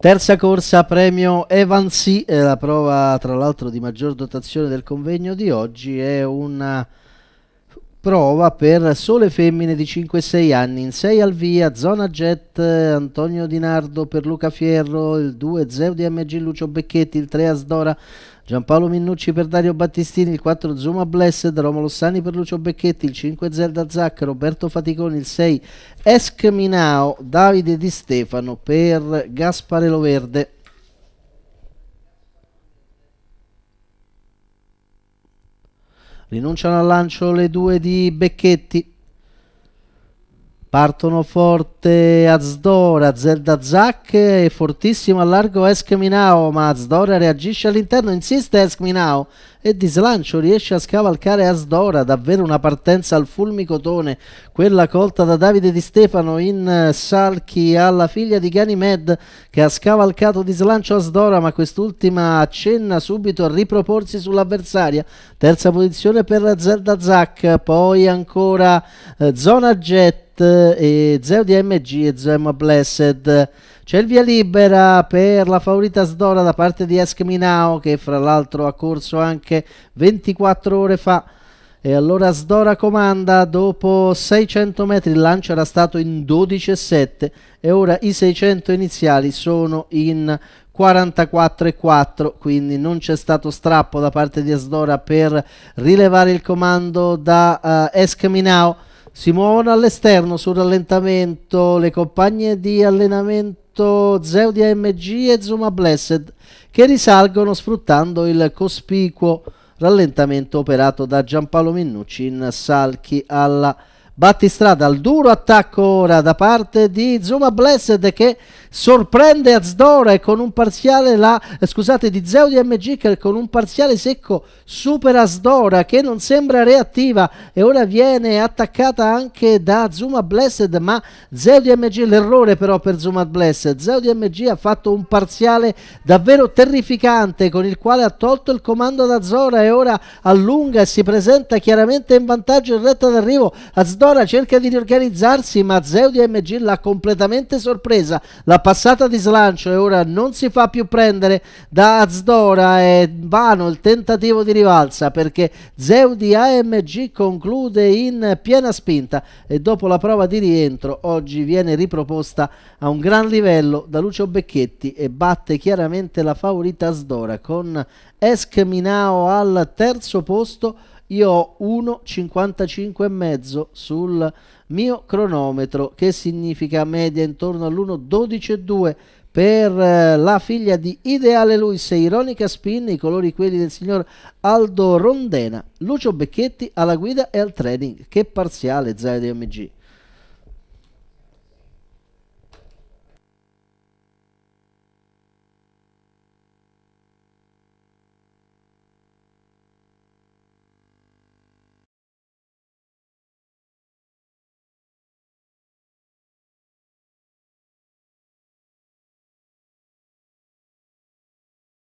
Terza corsa premio Evansi, la prova tra l'altro di maggior dotazione del convegno di oggi, è una prova per sole femmine di 5-6 anni in 6 al via, zona jet Antonio Di Nardo per Luca Fierro, il 2 Zeo di MG Lucio Becchetti, il 3 Asdora Giampaolo Minnucci per Dario Battistini, il 4 Zuma Blessed, Romolo Sani per Lucio Becchetti, il 5 Zelda Zacca, Roberto Faticoni, il 6 Esc Minao, Davide Di Stefano per Gaspare Loverde. rinunciano al lancio le due di Becchetti Partono forte Azdora, Zelda Zac e fortissimo allargo largo Eskminao, ma Azdora reagisce all'interno, insiste Eskminao e di slancio riesce a scavalcare Azdora, davvero una partenza al fulmicotone, quella colta da Davide Di Stefano in eh, Salchi alla figlia di Ganymed che ha scavalcato di slancio Azdora, ma quest'ultima accenna subito a riproporsi sull'avversaria. Terza posizione per Zelda Zac, poi ancora eh, Zona Jet e Zeo di MG e 0 Blessed. C'è il via libera per la favorita Sdora da parte di Esk Minao che fra l'altro ha corso anche 24 ore fa. E allora Sdora comanda dopo 600 metri, il lancio era stato in 12,7 e ora i 600 iniziali sono in 44,4 quindi non c'è stato strappo da parte di Asdora per rilevare il comando da uh, eh, Esk Minao si muovono all'esterno sul rallentamento le compagne di allenamento Zeo di AMG e Zuma Blessed che risalgono sfruttando il cospicuo rallentamento operato da Giampaolo Minnucci in Salchi alla Battistrada al duro attacco ora da parte di Zuma Blessed che sorprende e con un parziale la, eh, scusate di Zeo di MG che con un parziale secco supera Azdora che non sembra reattiva e ora viene attaccata anche da Zuma Blessed ma Zeudi MG l'errore però per Zuma Blessed Zeo di MG ha fatto un parziale davvero terrificante con il quale ha tolto il comando da Azzora e ora allunga e si presenta chiaramente in vantaggio in retta d'arrivo Azdora ora cerca di riorganizzarsi, ma Zeus DMG l'ha completamente sorpresa. La passata di slancio e ora non si fa più prendere da Azdora. È vano il tentativo di rivalsa perché Zeus di AMG conclude in piena spinta e dopo la prova di rientro oggi viene riproposta a un gran livello da Lucio Becchetti e batte chiaramente la favorita Azdora con Esk Minao al terzo posto io ho 1,55,5 sul mio cronometro che significa media intorno all'1,12,2 per eh, la figlia di Ideale Luis e Ironica Spin i colori quelli del signor Aldo Rondena Lucio Becchetti alla guida e al trading che parziale Zaidi MG